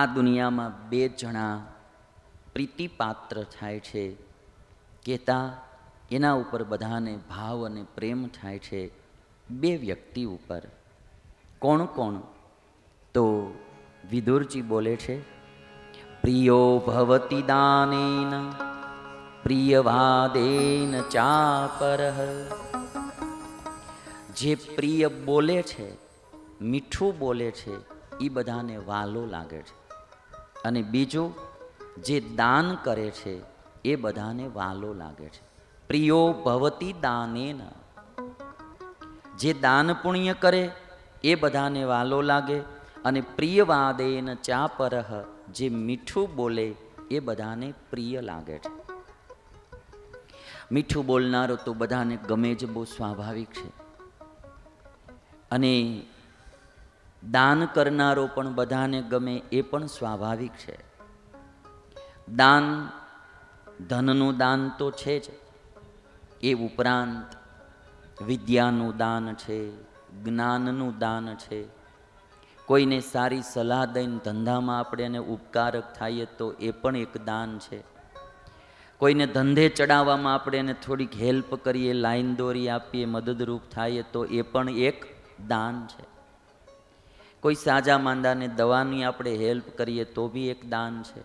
આ દુનિયામાં બે જણા પ્રીતિપાત્ર થાય છે કહેતા એના ઉપર બધાને ભાવ અને પ્રેમ થાય છે બે વ્યક્તિ ઉપર કોણ કોણ તો વિદુરજી બોલે છે પ્રિયો ભવતી દાનેન પ્રિયવાદેન ચાપરહ જે પ્રિય બોલે છે મીઠું બોલે છે એ બધાને વાલો લાગે છે અને બીજું જે દાન કરે છે એ બધાને વાલો લાગે છે પ્રિયો ભવતી દાનેન જે દાન પુણ્ય કરે એ બધાને વાલો લાગે અને પ્રિયવાદેન ચા પરહ જે મીઠું બોલે એ બધાને પ્રિય લાગે છે મીઠું બોલનારો તો બધાને ગમે જ બહુ સ્વાભાવિક છે અને દાન કરનારો પણ બધાને ગમે એ પણ સ્વાભાવિક છે દાન ધનનું દાન તો છે જ એ ઉપરાંત વિદ્યાનું દાન છે જ્ઞાનનું દાન છે કોઈને સારી સલાહ દઈને ધંધામાં આપણે એને ઉપકારક થઈએ તો એ પણ એક દાન છે કોઈને ધંધે ચડાવવામાં આપણે એને થોડીક હેલ્પ કરીએ લાઈન દોરી આપીએ મદદરૂપ થાય તો એ પણ એક દાન છે કોઈ સાજા માંદાને દવાની આપણે હેલ્પ કરીએ તો બી એક દાન છે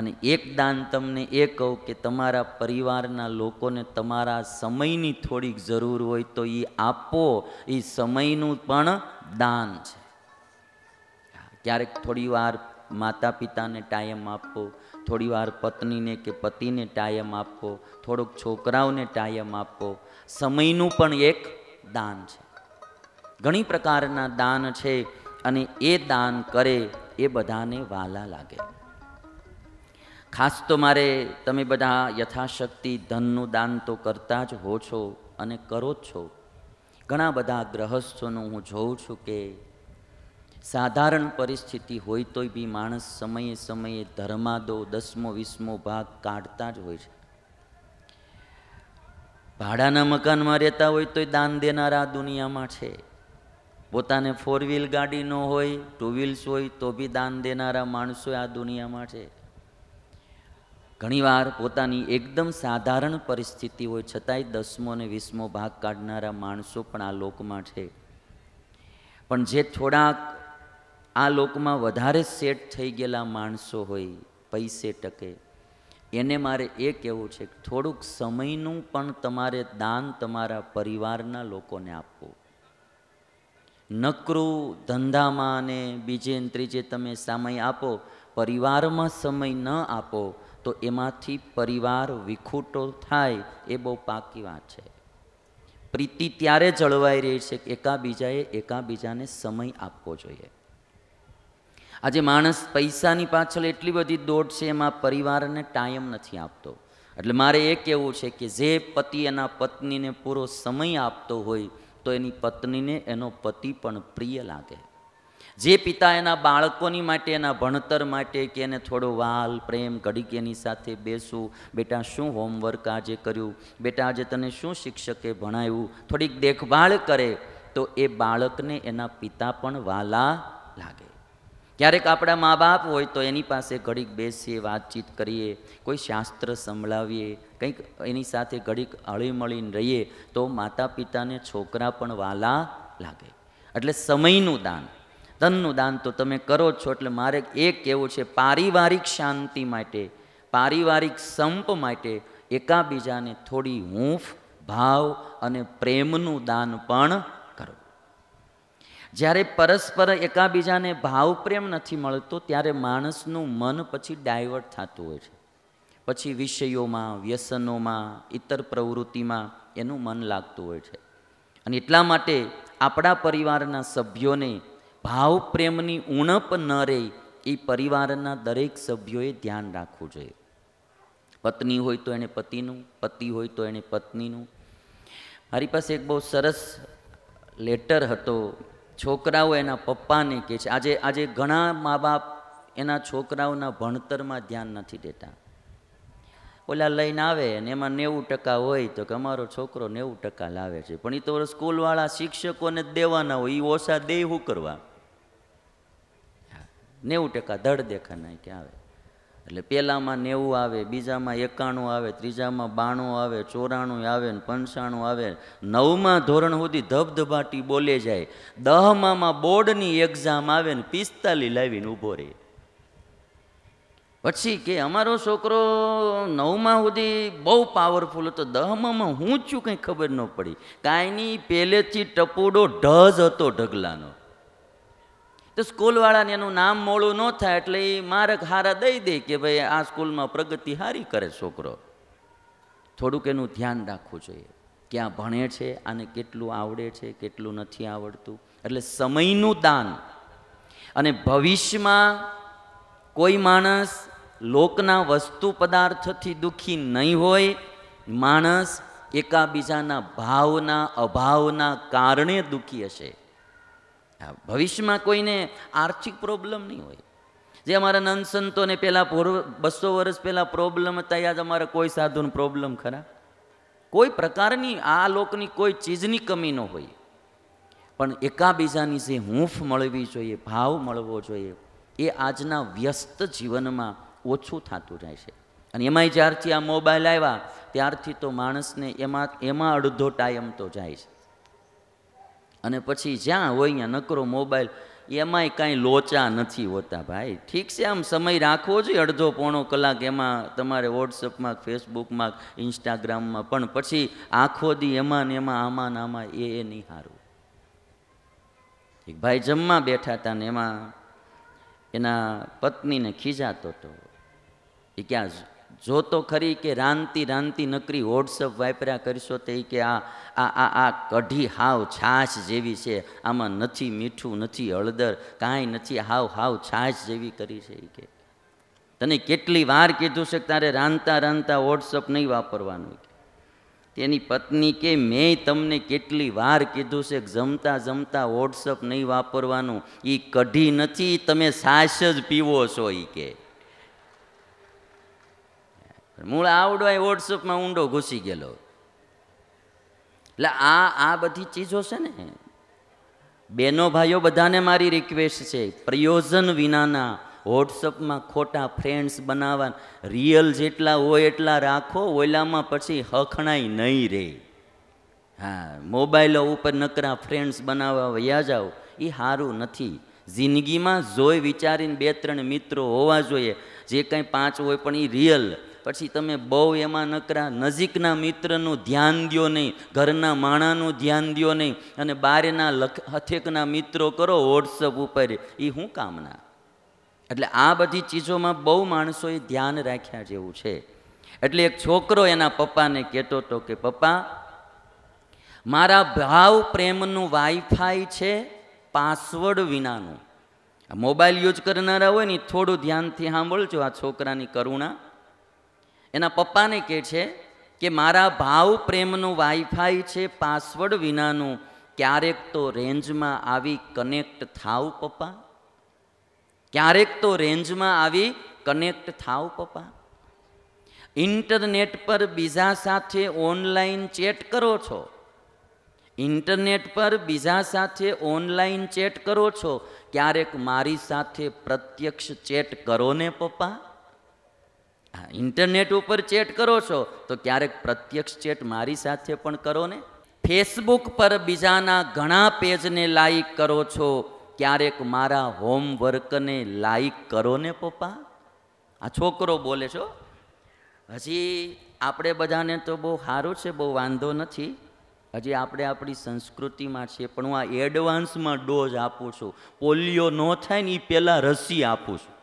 અને એક દાન તમને એ કહું કે તમારા પરિવારના લોકોને તમારા સમયની થોડીક જરૂર હોય તો એ આપો એ સમયનું પણ દાન છે ક્યારેક થોડી વાર માતા પિતાને ટાઈમ આપો થોડી વાર પત્નીને કે પતિને ટાઈમ આપો થોડોક છોકરાઓને ટાઈમ આપો સમયનું પણ એક દાન છે ઘણી પ્રકારના દાન છે અને એ દાન કરે એ બધાને વાલા લાગે ખાસ તો મારે તમે બધા યથાશક્તિ ધનનું દાન તો કરતા જ હો છો અને કરો જ છો ઘણા બધા ગ્રહસ્થોનું હું જોઉં છું કે સાધારણ પરિસ્થિતિ હોય તોય બી માણસ સમયે સમયે ધર્માદો દસમો વીસમો ભાગ કાઢતા જ હોય છે ભાડાના મકાનમાં રહેતા હોય તોય દાન દેનારા દુનિયામાં છે પોતાને ફોર વ્હીલ ગાડી ન હોય ટુ વ્હીલ્સ હોય તો બી દાન દેનારા માણસો આ દુનિયામાં છે ઘણીવાર પોતાની એકદમ સાધારણ પરિસ્થિતિ હોય છતાંય દસમો અને વીસમો ભાગ કાઢનારા માણસો પણ આ લોકમાં છે પણ જે થોડાક આ લોકમાં વધારે સેટ થઈ ગયેલા માણસો હોય પૈસે ટકે એને મારે એ કહેવું છે કે થોડુંક સમયનું પણ તમારે દાન તમારા પરિવારના લોકોને આપવું નકરું ધંધામાં ને બીજે ત્રીજે તમે સમય આપો પરિવારમાં સમય ન આપો તો એમાંથી પરિવાર વિખૂટો થાય એ બહુ પાકી વાત છે પ્રીતિ ત્યારે જળવાઈ રહી છે કે એકાબીજાએ એકાબીજાને સમય આપવો જોઈએ આજે માણસ પૈસાની પાછળ એટલી બધી દોડ છે એમાં પરિવારને ટાઈમ નથી આપતો એટલે મારે એ કહેવું છે કે જે પતિ એના પત્નીને પૂરો સમય આપતો હોય તો એની પત્નીને એનો પતિ પણ પ્રિય લાગે જે પિતા એના બાળકોની માટે એના ભણતર માટે કે એને થોડો વાલ પ્રેમ ઘડીક એની સાથે બેસવું બેટા શું હોમવર્ક આજે કર્યું બેટા આજે તને શું શિક્ષકે ભણાવ્યું થોડીક દેખભાળ કરે તો એ બાળકને એના પિતા પણ વાલા લાગે ક્યારેક આપણા મા બાપ હોય તો એની પાસે ઘડીક બેસીએ વાતચીત કરીએ કોઈ શાસ્ત્ર સંભળાવીએ કંઈક એની સાથે ઘડીક હળીમળીને રહીએ તો માતા પિતાને છોકરા પણ વાલા લાગે એટલે સમયનું દાન ધનનું દાન તો તમે કરો છો એટલે મારે એ કહેવું છે પારિવારિક શાંતિ માટે પારિવારિક સંપ માટે એકાબીજાને થોડી હૂંફ ભાવ અને પ્રેમનું દાન પણ જ્યારે પરસ્પર એકાબીજાને ભાવપ્રેમ નથી મળતો ત્યારે માણસનું મન પછી ડાયવર્ટ થતું હોય છે પછી વિષયોમાં વ્યસનોમાં ઇતર પ્રવૃત્તિમાં એનું મન લાગતું હોય છે અને એટલા માટે આપણા પરિવારના સભ્યોને ભાવપ્રેમની ઉણપ ન રહે એ પરિવારના દરેક સભ્યોએ ધ્યાન રાખવું જોઈએ પત્ની હોય તો એણે પતિનું પતિ હોય તો એણે પત્નીનું મારી પાસે એક બહુ સરસ લેટર હતો છોકરાઓ એના પપ્પાને કહે છે આજે આજે ઘણા મા બાપ એના છોકરાઓના ભણતરમાં ધ્યાન નથી દેતા ઓલા લઈને આવે અને એમાં નેવું ટકા હોય તો કે અમારો છોકરો નેવું ટકા લાવે છે પણ એ તો સ્કૂલવાળા શિક્ષકોને જ દેવાના હોય એ ઓછા દે શું કરવા નેવું ટકા ધડ દેખા નાખ્યા આવે એટલે પહેલાંમાં નેવું આવે બીજામાં એકાણું આવે ત્રીજામાં બાણું આવે ચોરાણું આવે ને પંચાણું આવે નવમાં ધોરણ સુધી ધબધબાટી બોલે જાય દહમાં બોર્ડની એક્ઝામ આવે ને પિસ્તાલી લાવીને ઊભો રહે પછી કે અમારો છોકરો નવમાં સુધી બહુ પાવરફુલ હતો દહમાં હું છું કંઈ ખબર ન પડી કાંઈ નહીં પહેલેથી ટપુડો ઢજ હતો ઢગલાનો તો સ્કૂલવાળાને એનું નામ મોળું ન થાય એટલે એ મારક હારા દઈ દે કે ભાઈ આ સ્કૂલમાં પ્રગતિ હારી કરે છોકરો થોડુંક એનું ધ્યાન રાખવું જોઈએ ક્યાં ભણે છે આને કેટલું આવડે છે કેટલું નથી આવડતું એટલે સમયનું દાન અને ભવિષ્યમાં કોઈ માણસ લોકના વસ્તુ પદાર્થથી દુઃખી નહીં હોય માણસ એકાબીજાના ભાવના અભાવના કારણે દુઃખી હશે ભવિષ્યમાં કોઈને આર્થિક પ્રોબ્લેમ નહીં હોય જે અમારા નંદ સંતોને પહેલાં પૂર્વ બસો વર્ષ પહેલાં પ્રોબ્લેમ હતા યાદ અમારા કોઈ સાધુનો પ્રોબ્લેમ ખરા કોઈ પ્રકારની આ લોકની કોઈ ચીજની કમી ન હોય પણ એકાબીજાની જે હૂંફ મળવી જોઈએ ભાવ મળવો જોઈએ એ આજના વ્યસ્ત જીવનમાં ઓછું થતું જાય છે અને એમાંય જ્યારથી આ મોબાઈલ આવ્યા ત્યારથી તો માણસને એમાં એમાં અડધો ટાઈમ તો જાય છે અને પછી જ્યાં હોય ત્યાં નકરો મોબાઈલ એમાંય કાંઈ લોચા નથી હોતા ભાઈ ઠીક છે આમ સમય રાખવો જોઈએ અડધો પોણો કલાક એમાં તમારે વોટ્સઅપમાં ફેસબુકમાં ઇન્સ્ટાગ્રામમાં પણ પછી આખો દી એમાં ને એમાં આમાં ને આમાં એ એ નહીં હારું ભાઈ જમવા બેઠા હતા ને એમાં એના પત્નીને ખીજાતો હતો એ ક્યાં જો તો ખરી કે રાંતિ રાંતિ નકરી વોટ્સઅપ વાપર્યા કરશો તે કે આ આ આ આ કઢી હાવ છાશ જેવી છે આમાં નથી મીઠું નથી હળદર કાંઈ નથી હાવ હાવ છાશ જેવી કરી છે એ કે તને કેટલી વાર કીધું છે તારે રાંધતા રાંધતા વોટ્સઅપ નહીં વાપરવાનું તેની પત્ની કે મેં તમને કેટલી વાર કીધું છે જમતા જમતા વોટ્સઅપ નહીં વાપરવાનું એ કઢી નથી તમે છાશ જ પીવો છો એ કે મૂળ આવડો વોટ્સઅપમાં ઊંડો ઘૂસી ગયેલો એટલે આ આ બધી ચીજો છે ને બેનો ભાઈઓ બધાને મારી રિક્વેસ્ટ છે પ્રયોજન વિનાના વોટ્સઅપમાં ખોટા ફ્રેન્ડ્સ બનાવવા રિયલ જેટલા હોય એટલા રાખો ઓલામાં પછી હખણાય નહીં રહે હા મોબાઈલો ઉપર નકરા ફ્રેન્ડ્સ બનાવવા વયા જાઓ એ સારું નથી જિંદગીમાં જોઈ વિચારીને બે ત્રણ મિત્રો હોવા જોઈએ જે કંઈ પાંચ હોય પણ એ રિયલ પછી તમે બહુ એમાં નકરા નજીકના મિત્રનું ધ્યાન દો નહીં ઘરના માણાનું ધ્યાન દો નહીં અને બારના લખ હથેકના મિત્રો કરો વોટ્સઅપ ઉપર એ શું કામના એટલે આ બધી ચીજોમાં બહુ માણસોએ ધ્યાન રાખ્યા જેવું છે એટલે એક છોકરો એના પપ્પાને કહેતો હતો કે પપ્પા મારા ભાવ પ્રેમનું વાઈફાઈ છે પાસવર્ડ વિનાનું મોબાઈલ યુઝ કરનારા હોય ને થોડું ધ્યાનથી સાંભળજો આ છોકરાની કરુણા એના પપ્પાને કહે છે કે મારા ભાવ પ્રેમનું વાઈફાઈ છે પાસવર્ડ વિનાનું ક્યારેક તો રેન્જમાં આવી કનેક્ટ થાવ પપ્પા ક્યારેક તો રેન્જમાં આવી કનેક્ટ થાવ પપ્પા ઇન્ટરનેટ પર બીજા સાથે ઓનલાઈન ચેટ કરો છો ઇન્ટરનેટ પર બીજા સાથે ઓનલાઈન ચેટ કરો છો ક્યારેક મારી સાથે પ્રત્યક્ષ ચેટ કરો ને પપ્પા ઇન્ટરનેટ ઉપર ચેટ કરો છો તો ક્યારેક પ્રત્યક્ષ ચેટ મારી સાથે પણ કરો ને ફેસબુક પર બીજાના ઘણા પેજને લાઈક કરો છો ક્યારેક મારા હોમવર્કને લાઈક કરો ને પપ્પા આ છોકરો બોલે છો હજી આપણે બધાને તો બહુ સારું છે બહુ વાંધો નથી હજી આપણે આપણી સંસ્કૃતિમાં છીએ પણ હું આ એડવાન્સમાં ડોઝ આપું છું પોલિયો ન થાય ને એ પહેલાં રસી આપું છું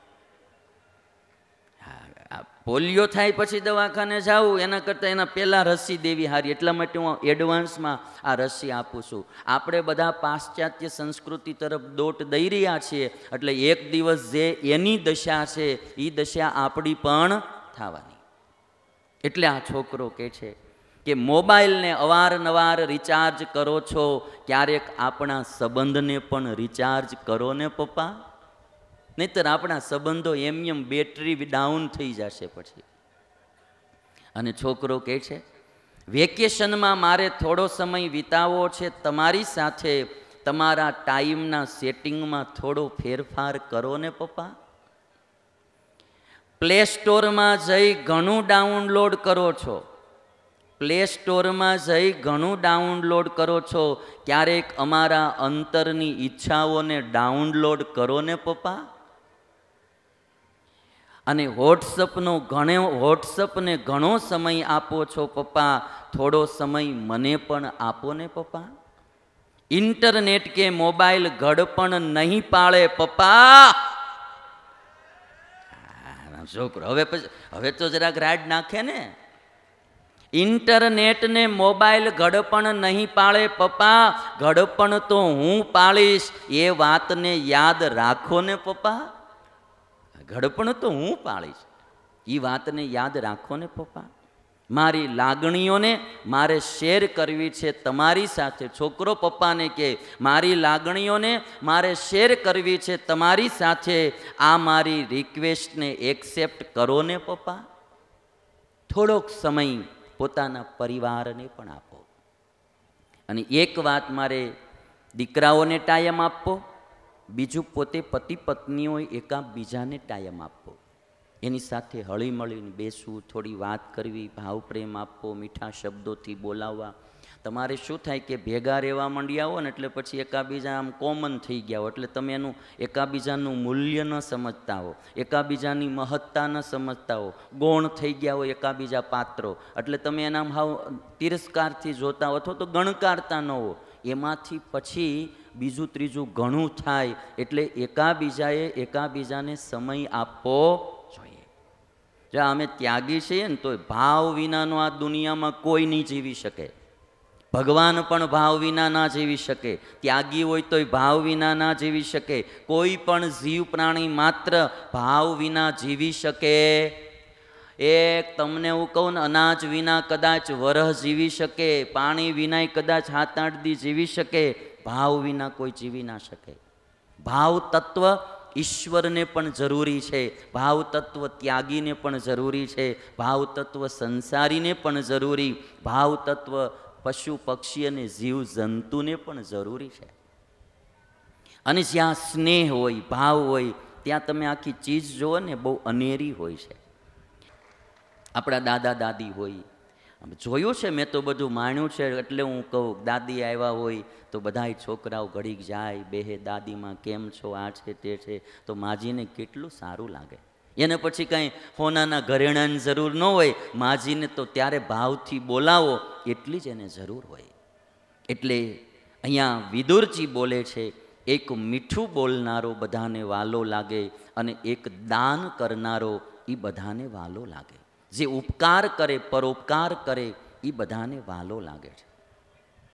પોલિયો થાય પછી દવાખાને જાઉં એના કરતાં એના પહેલાં રસી દેવી હારી એટલા માટે હું એડવાન્સમાં આ રસી આપું છું આપણે બધા પાશ્ચાત્ય સંસ્કૃતિ તરફ દોટ દઈ રહ્યા છીએ એટલે એક દિવસ જે એની દશા છે એ દશા આપણી પણ થવાની એટલે આ છોકરો કહે છે કે મોબાઈલને અવારનવાર રિચાર્જ કરો છો ક્યારેક આપણા સંબંધને પણ રિચાર્જ કરો ને પપ્પા નહીતર આપણા સંબંધો એમ એમ બેટરી ડાઉન થઈ જશે પછી અને છોકરો કહે છે વેકેશનમાં મારે થોડો સમય વિતાવો છે તમારી સાથે તમારા ટાઈમના સેટિંગમાં થોડો ફેરફાર કરો ને પપ્પા પ્લે સ્ટોરમાં જઈ ઘણું ડાઉનલોડ કરો છો પ્લે સ્ટોરમાં જઈ ઘણું ડાઉનલોડ કરો છો ક્યારેક અમારા અંતરની ઈચ્છાઓને ડાઉનલોડ કરો ને પપ્પા અને વોટ્સઅપનો ઘણો વોટ્સઅપને ઘણો સમય આપો છો પપ્પા થોડો સમય મને પણ આપો ને પપ્પા ઇન્ટરનેટ કે મોબાઈલ ગડપણ નહીં પાળે પપ્પા છોકરો હવે પછી હવે તો જરાક રાડ નાખે ને ઇન્ટરનેટ ને મોબાઈલ ગડપણ નહીં પાળે પપ્પા ગડપણ તો હું પાળીશ એ વાતને યાદ રાખો ને પપ્પા ઘડપણ તો હું પાળીશ એ વાતને યાદ રાખો ને પપ્પા મારી લાગણીઓને મારે શેર કરવી છે તમારી સાથે છોકરો પપ્પાને કે મારી લાગણીઓને મારે શેર કરવી છે તમારી સાથે આ મારી રિક્વેસ્ટને એક્સેપ્ટ કરો ને પપ્પા થોડોક સમય પોતાના પરિવારને પણ આપો અને એક વાત મારે દીકરાઓને ટાઈમ આપો બીજું પોતે પતિ પત્નીઓએ એકાબીજાને ટાઈમ આપવો એની સાથે હળીમળીને બેસવું થોડી વાત કરવી ભાવ પ્રેમ આપવો મીઠા શબ્દોથી બોલાવવા તમારે શું થાય કે ભેગા રહેવા માંડ્યા હો ને એટલે પછી એકાબીજા આમ કોમન થઈ ગયા હો એટલે તમે એનું એકાબીજાનું મૂલ્ય ન સમજતા હો એકાબીજાની મહત્તા ન સમજતા હો ગૌણ થઈ ગયા હો એકાબીજા પાત્રો એટલે તમે એના હાવ તિરસ્કારથી જોતા હો અથવા તો ગણકારતા ન હો એમાંથી પછી બીજું ત્રીજું ઘણું થાય એટલે એકાબીજાએ એકાબીજાને સમય આપવો જોઈએ જો અમે ત્યાગી છીએ ને તો ભાવ વિનાનો આ દુનિયામાં કોઈ નહીં જીવી શકે ભગવાન પણ ભાવ વિના ના જીવી શકે ત્યાગી હોય તોય ભાવ વિના ના જીવી શકે કોઈ પણ જીવ પ્રાણી માત્ર ભાવ વિના જીવી શકે એક તમને હું કહું ને અનાજ વિના કદાચ વરહ જીવી શકે પાણી વિનાય કદાચ હાથ આઠ જીવી શકે ભાવ વિના કોઈ જીવી ના શકે ભાવ તત્વ ઈશ્વરને પણ જરૂરી છે ભાવ તત્વ ત્યાગીને પણ જરૂરી છે ભાવ તત્વ સંસારીને પણ જરૂરી ભાવ તત્વ પશુ પક્ષી અને જીવ જંતુને પણ જરૂરી છે અને જ્યાં સ્નેહ હોય ભાવ હોય ત્યાં તમે આખી ચીજ જુઓ ને બહુ અનેરી હોય છે આપણા દાદા દાદી હોય જોયું છે મેં તો બધું માણ્યું છે એટલે હું કહું દાદી આવ્યા હોય તો બધાય છોકરાઓ ઘડીક જાય બેહે દાદીમાં કેમ છો આ છે તે છે તો માજીને કેટલું સારું લાગે એને પછી કાંઈ હોનાના ઘરેણાની જરૂર ન હોય માજીને તો ત્યારે ભાવથી બોલાવો એટલી જ એને જરૂર હોય એટલે અહીંયા વિદુરજી બોલે છે એક મીઠું બોલનારો બધાને વાલો લાગે અને એક દાન કરનારો એ બધાને વાલો લાગે જે ઉપકાર કરે પરોપકાર કરે એ બધાને વાલો લાગે છે